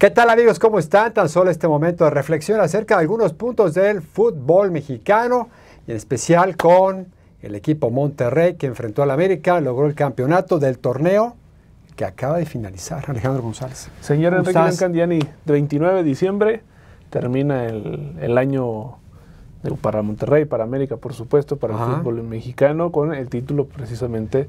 ¿Qué tal amigos? ¿Cómo están? Tan solo este momento de reflexión acerca de algunos puntos del fútbol mexicano, y en especial con el equipo Monterrey que enfrentó al América, logró el campeonato del torneo que acaba de finalizar, Alejandro González. Señor Enrique Candiani, 29 de diciembre termina el, año para Monterrey, para América, por supuesto, para el fútbol mexicano, con el título precisamente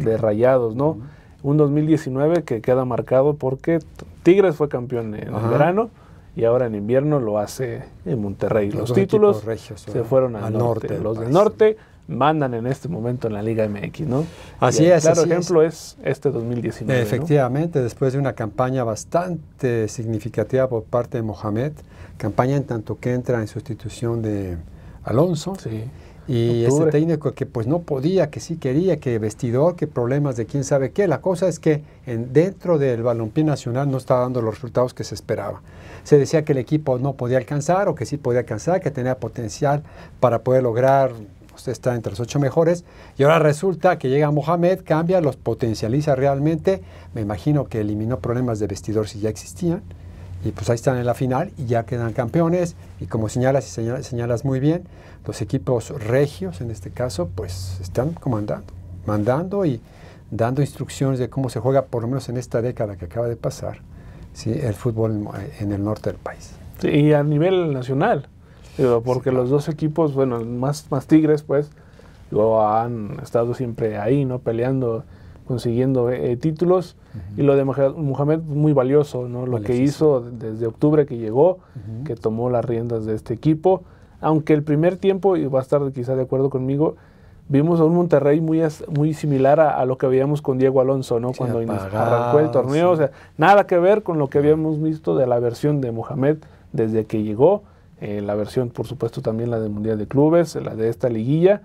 de, Rayados, ¿no? un 2019 que queda marcado porque Tigres fue campeón en el verano y ahora en invierno lo hace en Monterrey. Los, títulos se fueron al, norte. Los del pues. norte mandan en este momento en la Liga MX, ¿no? Así el es. Claro ejemplo es. este 2019. Efectivamente, después de una campaña bastante significativa por parte de Mohamed, campaña en tanto que entra en sustitución de Alonso. Sí. Y ese técnico que pues no podía, que sí quería, que vestidor, que problemas de quién sabe qué. La cosa es que en, dentro del balompié nacional no estaba dando los resultados que se esperaba. Se decía que el equipo no podía alcanzar o que sí podía alcanzar, que tenía potencial para poder lograr usted pues, está entre los ocho mejores, y ahora resulta que llega Mohamed, cambia, los potencializa realmente, me imagino que eliminó problemas de vestidor si ya existían, y pues ahí están en la final y ya quedan campeones. Y como señalas y señalas, muy bien, los equipos regios en este caso, pues están comandando, mandando y dando instrucciones de cómo se juega, por lo menos en esta década que acaba de pasar, ¿sí? el fútbol eh, en el norte del país. y a nivel nacional, porque los dos equipos, bueno, más, más Tigres, pues, lo han estado siempre ahí, ¿no? Peleando consiguiendo eh, títulos y lo de Mohamed pues, muy valioso, ¿no? Lo que hizo desde octubre que llegó, que tomó las riendas de este equipo, aunque el primer tiempo y va a estar quizá de acuerdo conmigo, vimos a un Monterrey muy, muy similar a, lo que veíamos con Diego Alonso, ¿no? Cuando arrancó el torneo, o sea, nada que ver con lo que habíamos visto de la versión de Mohamed desde que llegó, eh, la versión, por supuesto, también la de Mundial de Clubes, la de esta liguilla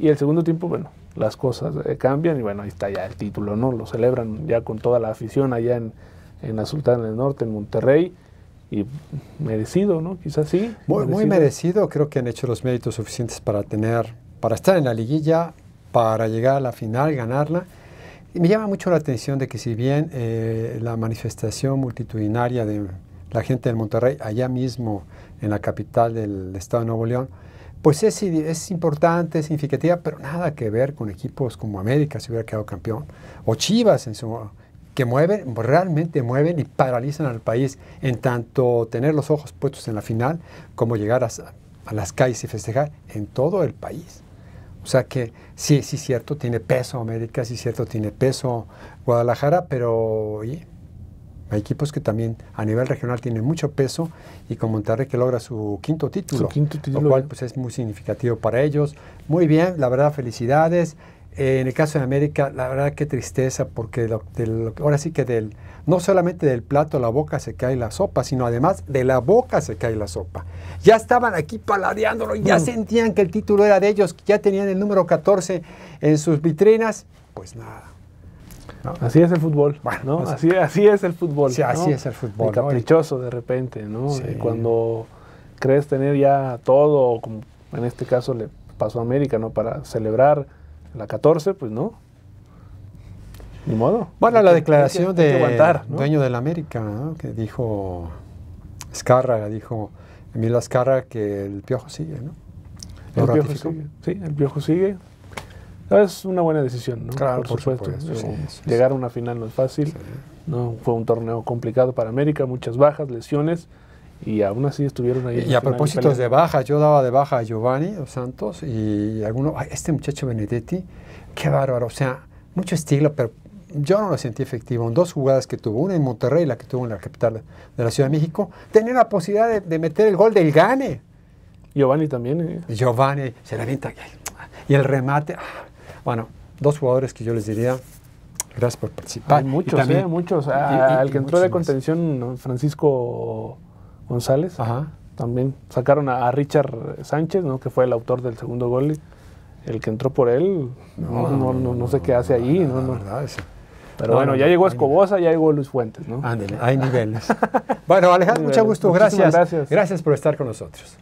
y el segundo tiempo, bueno, las cosas eh, cambian y bueno, ahí está ya el título, ¿no? Lo celebran ya con toda la afición allá en, en la Sultana del Norte, en Monterrey. Y merecido, ¿no? Quizás sí. Muy merecido. creo que han hecho los méritos suficientes para tener, para estar en la liguilla, para llegar a la final, ganarla. Y me llama mucho la atención de que si bien eh, la manifestación multitudinaria de la gente de Monterrey, allá mismo en la capital del estado de Nuevo León, pues es, importante, es significativa, pero nada que ver con equipos como América, si hubiera quedado campeón, o Chivas, en su, que mueven, realmente mueven y paralizan al país en tanto tener los ojos puestos en la final como llegar a, las calles y festejar en todo el país. O sea que sí, sí es cierto, tiene peso América, sí es cierto, tiene peso Guadalajara, pero hay equipos que también a nivel regional tienen mucho peso y con Monterrey que logra su quinto título, lo cual ¿eh? pues, es muy significativo para ellos. Muy bien, la verdad, felicidades. Eh, en el caso de América, la verdad qué tristeza, porque ahora sí que del, no solamente del plato a la boca se cae la sopa, sino además de la boca se cae la sopa. Ya estaban aquí paladeándolo, ya mm. sentían que el título era de ellos, ya tenían el número 14 en sus vitrinas, pues nada. Así es el fútbol, pues, así, así es el fútbol. Sí, así es el fútbol. caprichoso de repente, ¿no? Cuando crees tener ya todo, como en este caso le pasó a América, ¿no? Para celebrar la 14, pues no. Ni modo. Bueno, la declaración de dueño de América, que dijo Escarra, dijo Emilio Escarra que el piojo sigue, ¿no? el piojo sigue. Sí, el piojo sigue. Es una buena decisión, ¿no? Claro, por, supuesto. Llegar a una final no es fácil. No fue un torneo complicado para América, muchas bajas, lesiones y aún así estuvieron ahí. Y, a propósitos de bajas, yo daba de baja a Giovanni dos Santos y alguno, este muchacho Benedetti, qué bárbaro, o sea, mucho estilo, pero yo no lo sentí efectivo. En dos jugadas que tuvo, una en Monterrey, y la que tuvo en la capital de la Ciudad de México, tenía la posibilidad de, meter el gol del gane. Giovanni también. ¿eh? Giovanni se la avienta y el remate. Ah, bueno, dos jugadores que yo les diría, gracias por participar. Hay muchos, también, eh, muchos. Ah, ah, al que entró de contención, Francisco González, también sacaron a, Richard Sánchez, ¿no? que fue el autor del segundo gol. El que entró por él, no, sé qué hace ahí. No, Pero bueno, ya llegó Escobosa, ya llegó Luis Fuentes, ¿no? hay niveles. bueno, Alejandro, mucho gusto, gracias. Gracias por estar con nosotros.